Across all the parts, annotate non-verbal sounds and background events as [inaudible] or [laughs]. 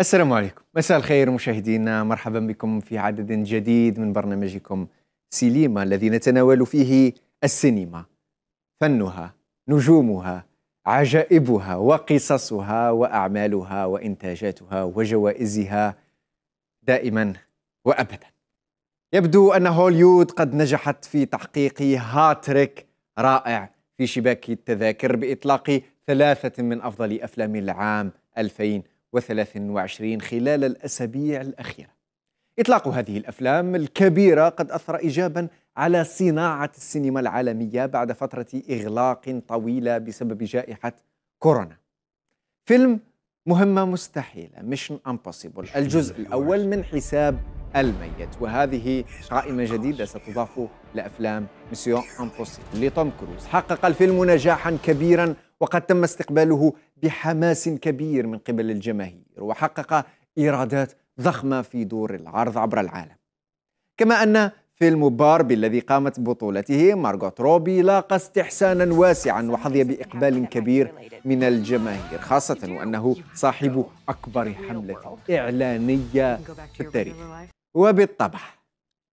السلام عليكم مساء الخير مشاهدينا مرحبا بكم في عدد جديد من برنامجكم سيليما الذي نتناول فيه السينما فنها نجومها عجائبها وقصصها واعمالها وانتاجاتها وجوائزها دائما وابدا يبدو ان هوليوود قد نجحت في تحقيق هاتريك رائع في شباك التذاكر باطلاق ثلاثة من أفضل أفلام العام 2023 خلال الأسابيع الأخيرة إطلاق هذه الأفلام الكبيرة قد أثر إيجابا على صناعة السينما العالمية بعد فترة إغلاق طويلة بسبب جائحة كورونا فيلم مهمة مستحيلة ميشن امبوسيبل الجزء الأول من حساب الميت وهذه قائمة جديدة ستضاف لأفلام Mission امبوسيبل لتوم كروز حقق الفيلم نجاحا كبيرا وقد تم استقباله بحماس كبير من قبل الجماهير وحقق ايرادات ضخمه في دور العرض عبر العالم كما ان فيلم باربي الذي قامت ببطولته مارغوت روبي لاقى استحسانا واسعا وحظي بإقبال كبير من الجماهير خاصة وأنه صاحب أكبر حملة إعلانية في التاريخ وبالطبع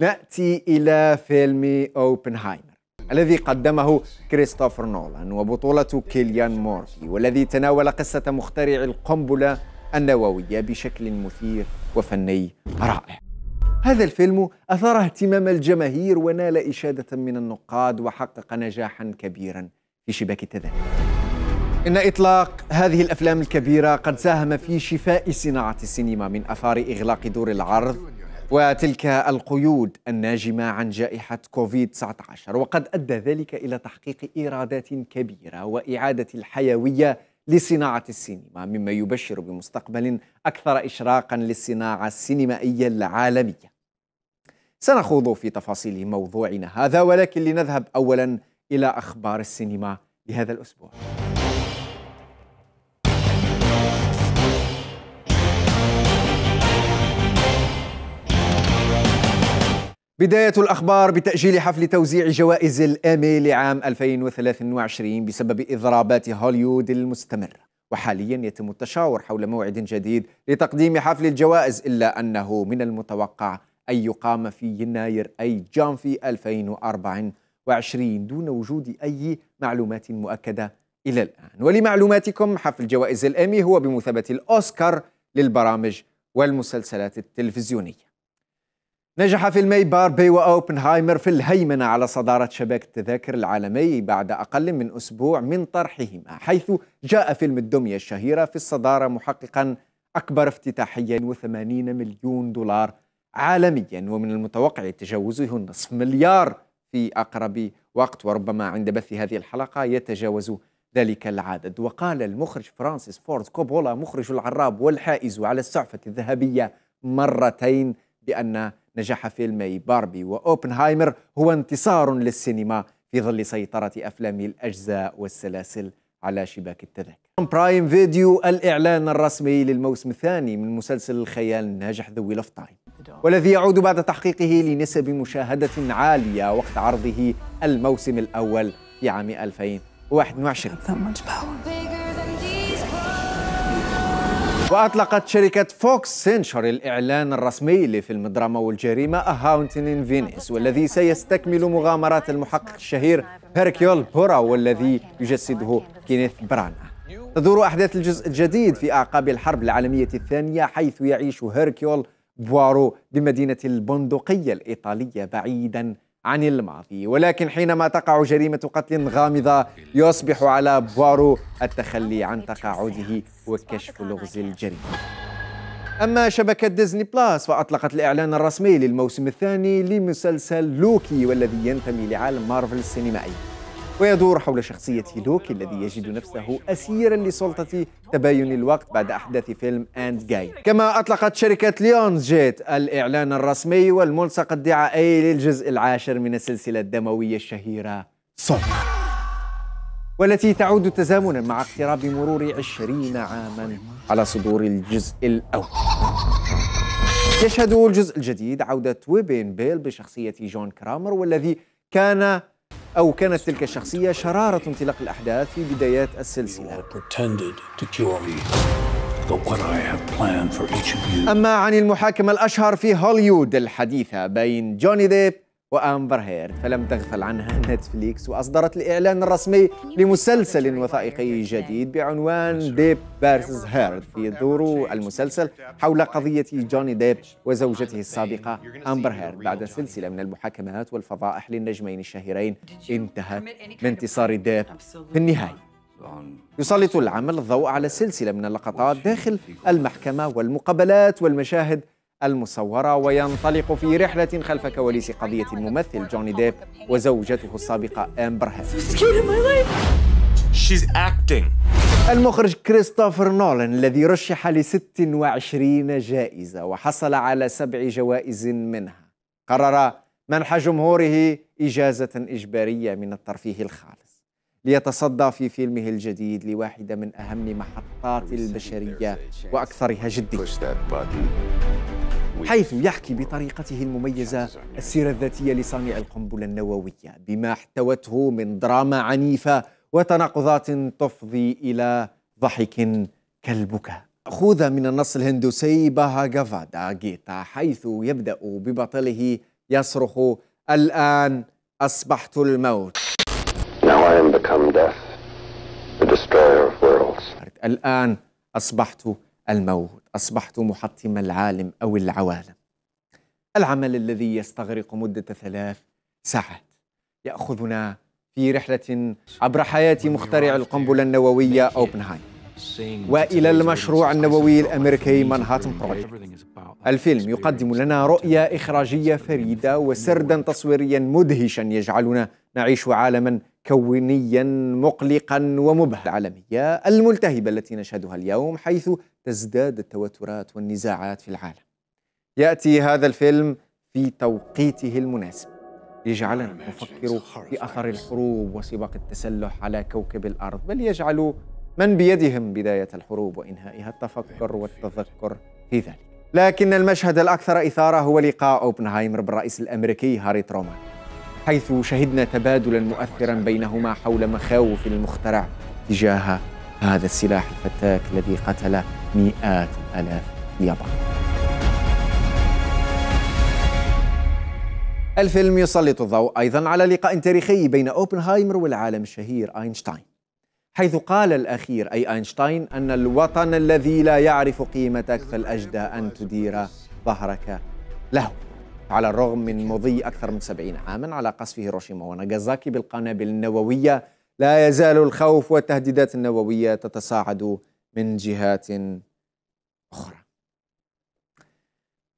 نأتي إلى فيلم اوبنهايم الذي قدمه كريستوفر نولان وبطولة كيليان مورفي والذي تناول قصة مخترع القنبلة النووية بشكل مثير وفني رائع هذا الفيلم أثار اهتمام الجماهير ونال إشادة من النقاد وحقق نجاحا كبيرا في شباك التذاكر إن إطلاق هذه الأفلام الكبيرة قد ساهم في شفاء صناعة السينما من أثار إغلاق دور العرض وتلك القيود الناجمة عن جائحة كوفيد-19 وقد أدى ذلك إلى تحقيق إيرادات كبيرة وإعادة الحيوية لصناعة السينما مما يبشر بمستقبل أكثر إشراقا للصناعة السينمائية العالمية سنخوض في تفاصيل موضوعنا هذا ولكن لنذهب أولا إلى أخبار السينما لهذا الأسبوع بداية الأخبار بتأجيل حفل توزيع جوائز الآمي لعام 2023 بسبب إضرابات هوليوود المستمرة وحاليا يتم التشاور حول موعد جديد لتقديم حفل الجوائز إلا أنه من المتوقع أن يقام في يناير أي جان في 2024 دون وجود أي معلومات مؤكدة إلى الآن ولمعلوماتكم حفل جوائز الآمي هو بمثابة الأوسكار للبرامج والمسلسلات التلفزيونية نجح فيلمي باربي وأوبنهايمر في الهيمنة على صدارة شباك التذاكر العالمي بعد أقل من أسبوع من طرحهما حيث جاء فيلم الدمية الشهيرة في الصدارة محققا أكبر افتتاحيا 80 مليون دولار عالميا ومن المتوقع تجاوزه النصف مليار في أقرب وقت وربما عند بث هذه الحلقة يتجاوز ذلك العدد وقال المخرج فرانسيس فورد كوبولا مخرج العراب والحائز على السعفة الذهبية مرتين بأن نجاح فيلمي باربي وأوبنهايمر هو انتصار للسينما في ظل سيطرة أفلام الأجزاء والسلاسل على شباك التذاكر برايم فيديو الإعلان الرسمي للموسم الثاني من مسلسل الخيال الناجح Wheel of تايم والذي يعود بعد تحقيقه لنسب مشاهدة عالية وقت عرضه الموسم الأول في عام 2021 وأطلقت شركة فوكس سينشر الإعلان الرسمي لفيلم الدراما والجريمة A إن فينيس والذي سيستكمل مغامرات المحقق الشهير هيركيول بورا والذي يجسده كينيث برانا تدور أحداث الجزء الجديد في أعقاب الحرب العالمية الثانية حيث يعيش هيركيول بوارو بمدينة البندقية الإيطالية بعيدا عن الماضي ولكن حينما تقع جريمة قتل غامضة يصبح على بوارو التخلي عن تقاعده وكشف لغز الجريمة أما شبكة ديزني بلاس فأطلقت الإعلان الرسمي للموسم الثاني لمسلسل لوكي والذي ينتمي لعالم مارفل السينمائي ويدور حول شخصية لوك الذي يجد نفسه أسيرا لسلطة تباين الوقت بعد أحداث فيلم أند جاي كما أطلقت شركة ليونز جيت الإعلان الرسمي والملصق الدعائي للجزء العاشر من السلسلة الدموية الشهيرة سول والتي تعود تزامنا مع اقتراب مرور عشرين عاما على صدور الجزء الأول يشهد الجزء الجديد عودة ويبين بيل بشخصية جون كرامر والذي كان أو كانت تلك الشخصية شرارة انطلاق الأحداث في بدايات السلسلة أما عن المحاكمة الأشهر في هوليوود الحديثة بين جوني ديب وأمبر هيرد فلم تغفل عنها [laughs] نتفليكس وأصدرت الإعلان الرسمي لمسلسل وثائقي جديد بعنوان ديب فيرسز هيرد يدور المسلسل حول قضية جوني ديب وزوجته السابقة أمبر هيرد بعد سلسلة من المحاكمات والفضائح للنجمين الشهيرين انتهت بانتصار ديب في النهاية يسلط العمل الضوء على سلسلة من اللقطات داخل المحكمة والمقابلات والمشاهد المصورة وينطلق في رحلة خلف كواليس قضية الممثل جوني ديب وزوجته السابقة أمبر هيرد المخرج كريستوفر نولن الذي رشح ل 26 جائزة وحصل على سبع جوائز منها قرر منح جمهوره إجازة إجبارية من الترفيه الخالص ليتصدى في فيلمه الجديد لواحدة من أهم محطات البشرية وأكثرها جدية حيث يحكي بطريقته المميزة السيرة الذاتية لصانع القنبلة النووية بما احتوته من دراما عنيفة وتناقضات تفضي إلى ضحك كالبكاء خذ من النص الهندوسي باهاغافادا جيتا حيث يبدأ ببطله يصرخ الآن أصبحت الموت Now I am become death, the destroyer of worlds. الآن أصبحت الموت أصبحت محطم العالم أو العوالم العمل الذي يستغرق مدة ثلاث ساعات يأخذنا في رحلة عبر حياة مخترع القنبلة النووية أوبنهايم وإلى المشروع النووي الأمريكي مانهاتن بروجكت الفيلم يقدم لنا رؤية إخراجية فريدة وسردا تصويريا مدهشا يجعلنا نعيش عالما كونيا مقلقا ومبهجا العالمية الملتهبة التي نشهدها اليوم حيث تزداد التوترات والنزاعات في العالم يأتي هذا الفيلم في توقيته المناسب يجعلنا نفكر في أثر الحروب وسباق التسلح على كوكب الأرض بل يجعل من بيدهم بداية الحروب وإنهائها التفكر والتذكر في ذلك لكن المشهد الأكثر إثارة هو لقاء أوبنهايمر بالرئيس الأمريكي هاري ترومان حيث شهدنا تبادلا مؤثرا بينهما حول مخاوف المخترع تجاه هذا السلاح الفتاك الذي قتل مئات الآلاف اليابان الفيلم يسلط الضوء أيضا على لقاء تاريخي بين أوبنهايمر والعالم الشهير أينشتاين حيث قال الأخير أي أينشتاين أن الوطن الذي لا يعرف قيمتك فالأجدى أن تدير ظهرك له على الرغم من مضي أكثر من سبعين عاما على قصف هيروشيما وناغازاكي بالقنابل النووية لا يزال الخوف والتهديدات النووية تتصاعد من جهات أخرى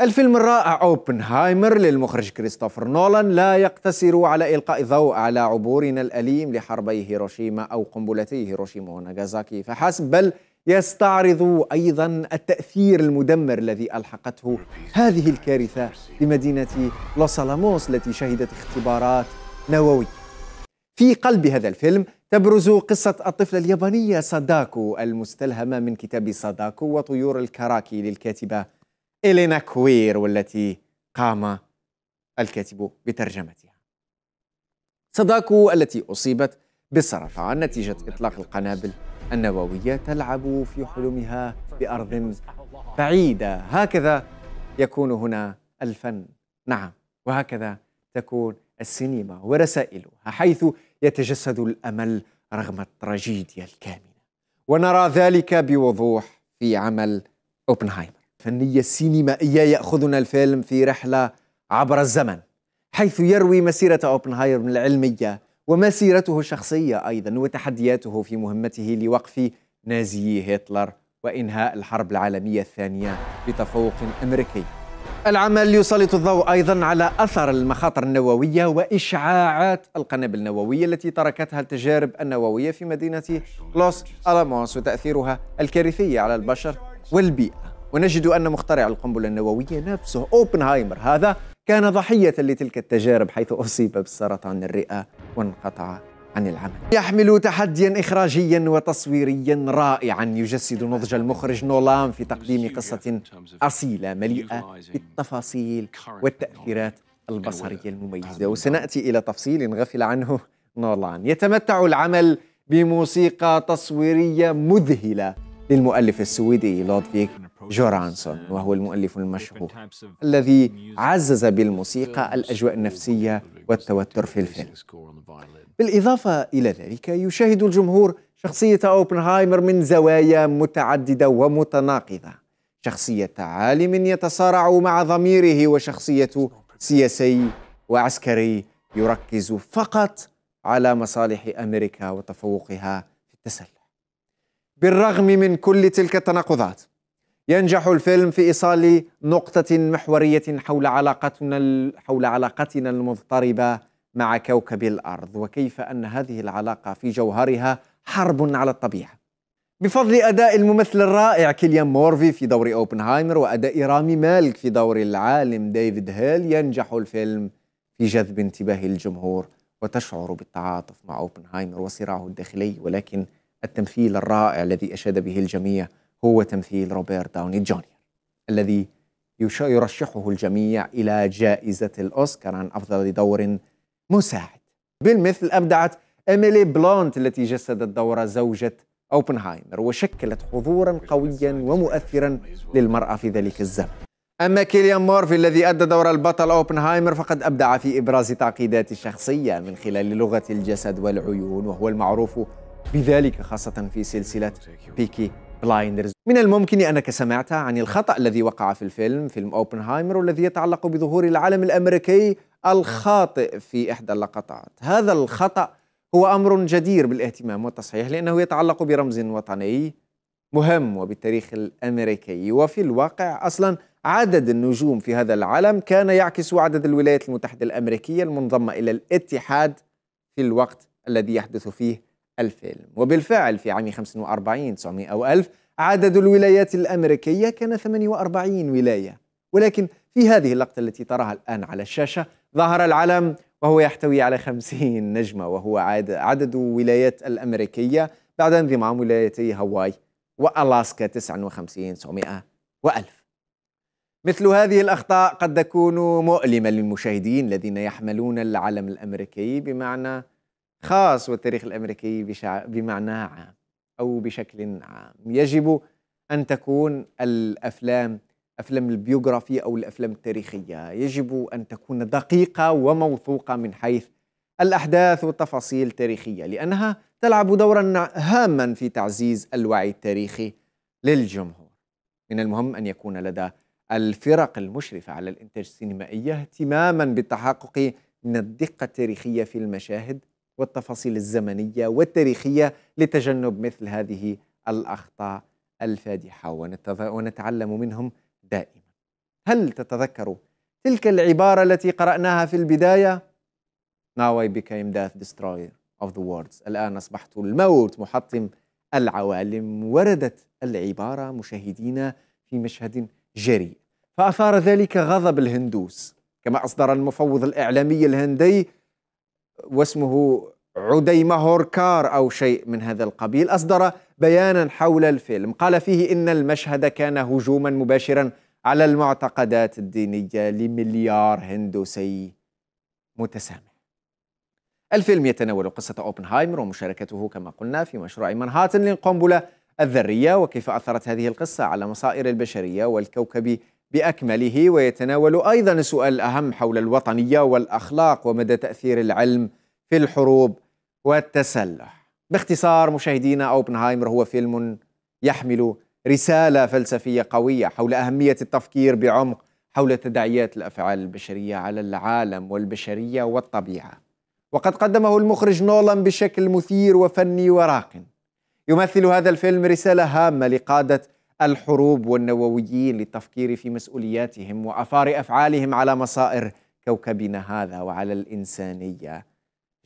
الفيلم الرائع اوبنهايمر للمخرج كريستوفر نولان لا يقتصر على القاء ضوء على عبورنا الاليم لحربي هيروشيما او قنبلتي هيروشيما وناغازاكي فحسب بل يستعرض ايضا التاثير المدمر الذي الحقته هذه الكارثه بمدينه لوس الاموس التي شهدت اختبارات نوويه. في قلب هذا الفيلم تبرز قصة الطفلة اليابانية ساداكو المستلهمة من كتاب ساداكو وطيور الكراكي للكاتبة إلينا كوير والتي قام الكاتب بترجمتها. ساداكو التي أصيبت بالسرطان نتيجة إطلاق القنابل النووية تلعب في حلمها بأرض بعيدة هكذا يكون هنا الفن نعم وهكذا تكون السينما ورسائلها حيث يتجسد الأمل رغم التراجيديا الكامنة ونرى ذلك بوضوح في عمل أوبنهايمر فنية سينمائية يأخذنا الفيلم في رحلة عبر الزمن حيث يروي مسيرة أوبنهايمر العلمية ومسيرته الشخصية أيضا وتحدياته في مهمته لوقف نازي هتلر وإنهاء الحرب العالمية الثانية بتفوق أمريكي العمل يسلط الضوء أيضا على أثر المخاطر النووية وإشعاعات القنابل النووية التي تركتها التجارب النووية في مدينة لوس ألاموس وتأثيرها الكارثي على البشر والبيئة ونجد أن مخترع القنبلة النووية نفسه أوبنهايمر هذا كان ضحية لتلك التجارب حيث أصيب بسرطان الرئة وانقطع عن العمل يحمل تحديا إخراجيا وتصويريا رائعا يجسد نضج المخرج نولان في تقديم قصة أصيلة مليئة بالتفاصيل والتأثيرات البصرية المميزة وسنأتي إلى تفصيل غفل عنه نولان يتمتع العمل بموسيقى تصويرية مذهلة للمؤلف السويدي لودفيك جورانسون وهو المؤلف المشهور الذي عزز بالموسيقى الأجواء النفسية والتوتر في الفيلم بالإضافة إلى ذلك يشاهد الجمهور شخصية أوبنهايمر من زوايا متعددة ومتناقضة شخصية عالم يتصارع مع ضميره وشخصية سياسي وعسكري يركز فقط على مصالح أمريكا وتفوقها في التسلح بالرغم من كل تلك التناقضات ينجح الفيلم في إيصال نقطة محورية حول علاقتنا حول علاقتنا المضطربة مع كوكب الأرض وكيف أن هذه العلاقة في جوهرها حرب على الطبيعة بفضل أداء الممثل الرائع كيليان مورفي في دور أوبنهايمر وأداء رامي مالك في دور العالم ديفيد هيل ينجح الفيلم في جذب انتباه الجمهور وتشعر بالتعاطف مع أوبنهايمر وصراعه الداخلي ولكن التمثيل الرائع الذي أشاد به الجميع هو تمثيل روبرت داوني جونيور الذي يرشحه الجميع إلى جائزة الأوسكار عن أفضل دور مساعد بالمثل أبدعت إيميلي بلونت التي جسدت دور زوجة أوبنهايمر وشكلت حضورا قويا ومؤثرا للمرأة في ذلك الزمن أما كيليان مورفي الذي أدى دور البطل أوبنهايمر فقد أبدع في إبراز تعقيدات الشخصية من خلال لغة الجسد والعيون وهو المعروف بذلك خاصة في سلسلة بيكي بلايندرز من الممكن أنك سمعت عن الخطأ الذي وقع في الفيلم فيلم أوبنهايمر والذي يتعلق بظهور العالم الأمريكي الخاطئ في إحدى اللقطات هذا الخطأ هو أمر جدير بالاهتمام والتصحيح لأنه يتعلق برمز وطني مهم وبالتاريخ الأمريكي وفي الواقع أصلا عدد النجوم في هذا العالم كان يعكس عدد الولايات المتحدة الأمريكية المنضمة إلى الاتحاد في الوقت الذي يحدث فيه الفيلم وبالفعل في عام 45 900 وألف عدد الولايات الأمريكية كان 48 ولاية ولكن في هذه اللقطة التي تراها الآن على الشاشة ظهر العلم وهو يحتوي على 50 نجمة وهو عدد ولايات الأمريكية بعد انضمام ولايتي هاواي وألاسكا 59 900 وألف مثل هذه الأخطاء قد تكون مؤلمة للمشاهدين الذين يحملون العلم الأمريكي بمعنى خاص والتاريخ الأمريكي بمعناه عام أو بشكل عام يجب أن تكون الأفلام أفلام البيوغرافي أو الأفلام التاريخية يجب أن تكون دقيقة وموثوقة من حيث الأحداث والتفاصيل التاريخية لأنها تلعب دورا هاما في تعزيز الوعي التاريخي للجمهور من المهم أن يكون لدى الفرق المشرفة على الإنتاج السينمائي اهتماما بالتحقق من الدقة التاريخية في المشاهد والتفاصيل الزمنية والتاريخية لتجنب مثل هذه الأخطاء الفادحة ونتعلم منهم دائما هل تتذكروا تلك العبارة التي قرأناها في البداية Now I became death destroyer of the words الآن أصبحت الموت محطم العوالم وردت العبارة مشاهدينا في مشهد جريء فأثار ذلك غضب الهندوس كما أصدر المفوض الإعلامي الهندي واسمه عدي هوركار أو شيء من هذا القبيل أصدر بيانا حول الفيلم قال فيه إن المشهد كان هجوما مباشرا على المعتقدات الدينية لمليار هندوسي متسامح الفيلم يتناول قصة أوبنهايمر ومشاركته كما قلنا في مشروع منهاتن للقنبلة الذرية وكيف أثرت هذه القصة على مصائر البشرية والكوكب باكمله ويتناول ايضا السؤال الاهم حول الوطنيه والاخلاق ومدى تاثير العلم في الحروب والتسلح. باختصار مشاهدينا اوبنهايمر هو فيلم يحمل رساله فلسفيه قويه حول اهميه التفكير بعمق حول تداعيات الافعال البشريه على العالم والبشريه والطبيعه. وقد قدمه المخرج نولان بشكل مثير وفني وراق. يمثل هذا الفيلم رساله هامه لقاده الحروب والنوويين للتفكير في مسؤولياتهم وآثار أفعالهم على مصائر كوكبنا هذا وعلى الإنسانية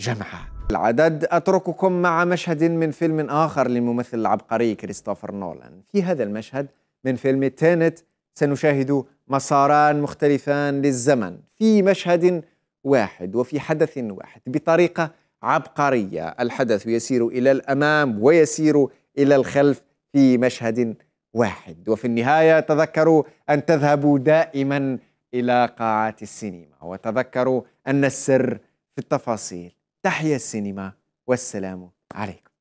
جمعا العدد أترككم مع مشهد من فيلم آخر للممثل العبقري كريستوفر نولان في هذا المشهد من فيلم تينت سنشاهد مساران مختلفان للزمن في مشهد واحد وفي حدث واحد بطريقة عبقرية الحدث يسير إلى الأمام ويسير إلى الخلف في مشهد واحد وفي النهاية تذكروا أن تذهبوا دائما إلى قاعات السينما وتذكروا أن السر في التفاصيل تحيا السينما والسلام عليكم